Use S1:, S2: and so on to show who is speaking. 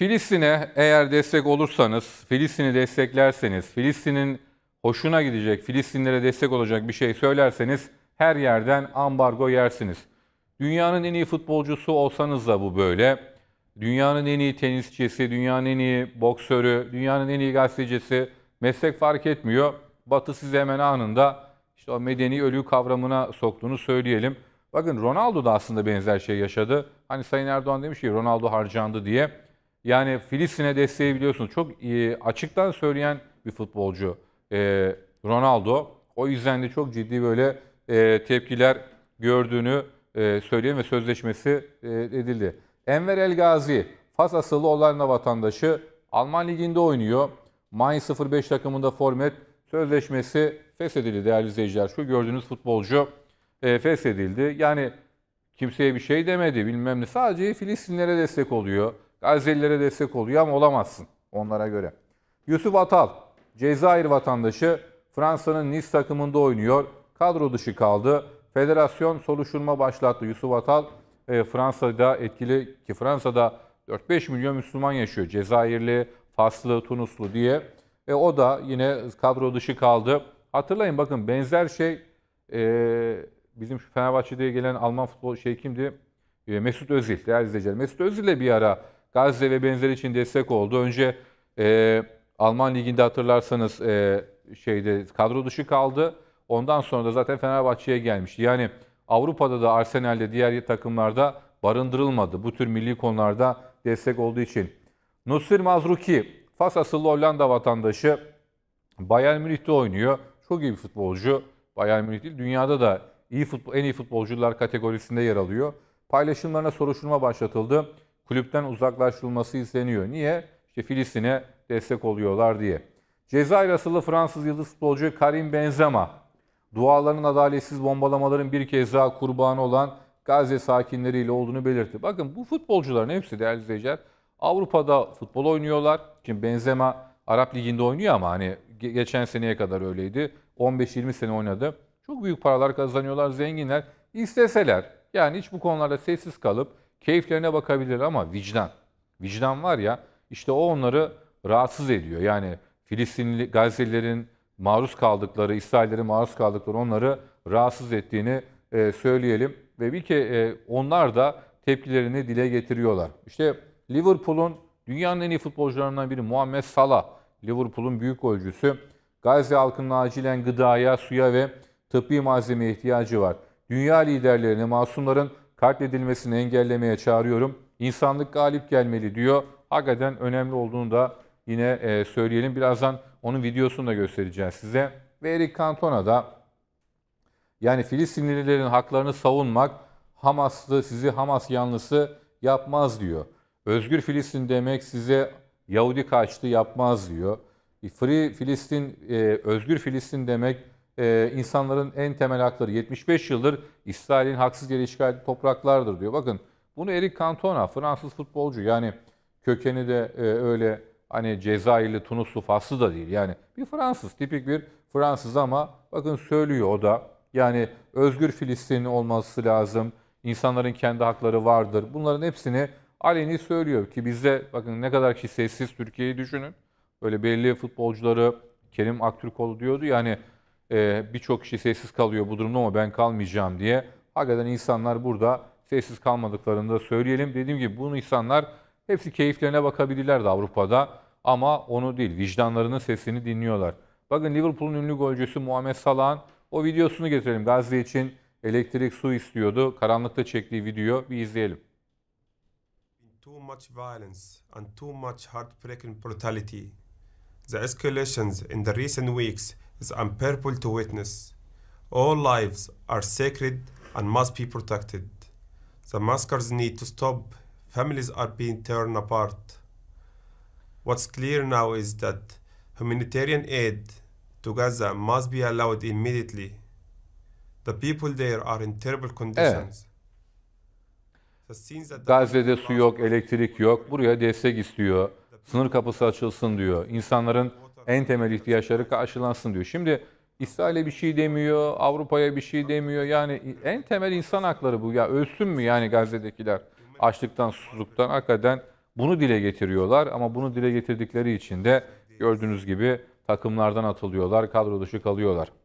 S1: Filistin'e eğer destek olursanız, Filistin'i desteklerseniz, Filistin'in hoşuna gidecek, Filistinlere destek olacak bir şey söylerseniz her yerden ambargo yersiniz. Dünyanın en iyi futbolcusu olsanız da bu böyle. Dünyanın en iyi tenisçisi, dünyanın en iyi boksörü, dünyanın en iyi gazetecisi meslek fark etmiyor. Batı sizi hemen anında işte o medeni ölü kavramına soktuğunu söyleyelim. Bakın Ronaldo da aslında benzer şey yaşadı. Hani Sayın Erdoğan demiş ki Ronaldo harcandı diye. Yani Filistin'e desteği biliyorsunuz çok e, açıktan söyleyen bir futbolcu e, Ronaldo. O yüzden de çok ciddi böyle e, tepkiler gördüğünü e, söyleyen ve sözleşmesi e, edildi. Enver El Gazi, Fas asıllı Hollanda vatandaşı, Alman Ligi'nde oynuyor. Mayıs 05 takımında formet sözleşmesi feshedildi değerli izleyiciler. Şu gördüğünüz futbolcu e, feshedildi. Yani kimseye bir şey demedi bilmem ne. Sadece Filistinlere destek oluyor. Gazelilere destek oluyor ama olamazsın onlara göre. Yusuf Atal, Cezayir vatandaşı, Fransa'nın Nice takımında oynuyor. Kadro dışı kaldı. Federasyon soruşturma başlattı. Yusuf Atal e, Fransa'da etkili ki Fransa'da 4-5 milyon Müslüman yaşıyor. Cezayirli, Faslı, Tunuslu diye. E, o da yine kadro dışı kaldı. Hatırlayın bakın benzer şey e, bizim şu Fenerbahçe'de gelen Alman futbol şey kimdi? E, Mesut Özil. Değerli izleyiciler Mesut Özil ile bir ara Gazze ve benzeri için destek oldu. Önce e, Alman Ligi'nde hatırlarsanız e, şeyde kadro dışı kaldı. Ondan sonra da zaten Fenerbahçe'ye gelmişti. Yani Avrupa'da da Arsenal'de diğer takımlarda barındırılmadı. Bu tür milli konularda destek olduğu için. Nusir Mazruki, Fas asıllı Hollanda vatandaşı. Bayern Münih'te oynuyor. Çok iyi bir futbolcu. Bayern Münih değil, dünyada da iyi futbol, en iyi futbolcular kategorisinde yer alıyor. Paylaşımlarına soruşturma başlatıldı kulüpten uzaklaştırılması isteniyor. Niye? İşte Filistin'e destek oluyorlar diye. Cezayir asıllı Fransız yıldız futbolcu Karim Benzema, duaların adaletsiz bombalamaların bir kez daha kurbanı olan Gazze sakinleriyle olduğunu belirtti. Bakın bu futbolcuların hepsi değerli izleyiciler Avrupa'da futbol oynuyorlar. Şimdi Benzema Arap Ligi'nde oynuyor ama hani geçen seneye kadar öyleydi. 15-20 sene oynadı. Çok büyük paralar kazanıyorlar zenginler. İsteseler yani hiç bu konularda sessiz kalıp keyiflerine bakabilir ama vicdan. Vicdan var ya işte o onları rahatsız ediyor. Yani Filistinli Gazze'lilerin maruz kaldıkları, İsraillerin maruz kaldıkları onları rahatsız ettiğini e, söyleyelim. Ve bir ki e, onlar da tepkilerini dile getiriyorlar. İşte Liverpool'un dünyanın en iyi futbolcularından biri Muhammed Salah, Liverpool'un büyük golcüsü. Gazze halkının acilen gıdaya, suya ve tıbbi malzemeye ihtiyacı var. Dünya liderlerini, masumların katledilmesini engellemeye çağırıyorum. İnsanlık galip gelmeli diyor. Hakikaten önemli olduğunu da yine e, söyleyelim. Birazdan onun videosunu da göstereceğiz size. Ve Eric Cantona da yani Filistinlilerin haklarını savunmak Hamaslı sizi Hamas yanlısı yapmaz diyor. Özgür Filistin demek size Yahudi kaçtı yapmaz diyor. E, Free Filistin, e, özgür Filistin demek e, insanların en temel hakları 75 yıldır İsrail'in haksız yere işgal ettiği topraklardır diyor. Bakın bunu Eric Cantona Fransız futbolcu yani kökeni de e, öyle hani Cezayirli, Tunuslu, Faslı da değil. Yani bir Fransız, tipik bir Fransız ama bakın söylüyor o da. Yani özgür Filistin olması lazım. İnsanların kendi hakları vardır. Bunların hepsini aleni söylüyor ki bizde bakın ne kadar ki sessiz Türkiye'yi düşünün. Böyle belli futbolcuları Kerim Aktürkoğlu diyordu yani ya hani e, birçok kişi sessiz kalıyor bu durumda ama ben kalmayacağım diye. Hakikaten insanlar burada sessiz kalmadıklarını da söyleyelim. Dediğim gibi bu insanlar hepsi keyiflerine bakabilirlerdi Avrupa'da ama onu değil vicdanlarının sesini dinliyorlar. Bakın Liverpool'un ünlü golcüsü Muhammed Salah'ın o videosunu getirelim. Gazze için elektrik su istiyordu.
S2: Karanlıkta çektiği video bir izleyelim. Too much violence and too much heartbreaking brutality. The escalations in the recent weeks is purple to witness. All lives are sacred and must be protected. The massacres need to stop. Families are being torn apart. What's clear now is that humanitarian aid to Gaza must be allowed immediately. The people there are in terrible conditions. Evet. Gazze'de
S1: su yok, elektrik yok. Buraya destek istiyor. Sınır kapısı açılsın diyor. İnsanların en temel ihtiyaçları karşılansın diyor. Şimdi İsrail'e bir şey demiyor, Avrupa'ya bir şey demiyor. Yani en temel insan hakları bu. Ya ölsün mü yani Gazze'dekiler açlıktan, susuzluktan hakikaten bunu dile getiriyorlar. Ama bunu dile getirdikleri için de gördüğünüz gibi takımlardan atılıyorlar, kadro dışı kalıyorlar.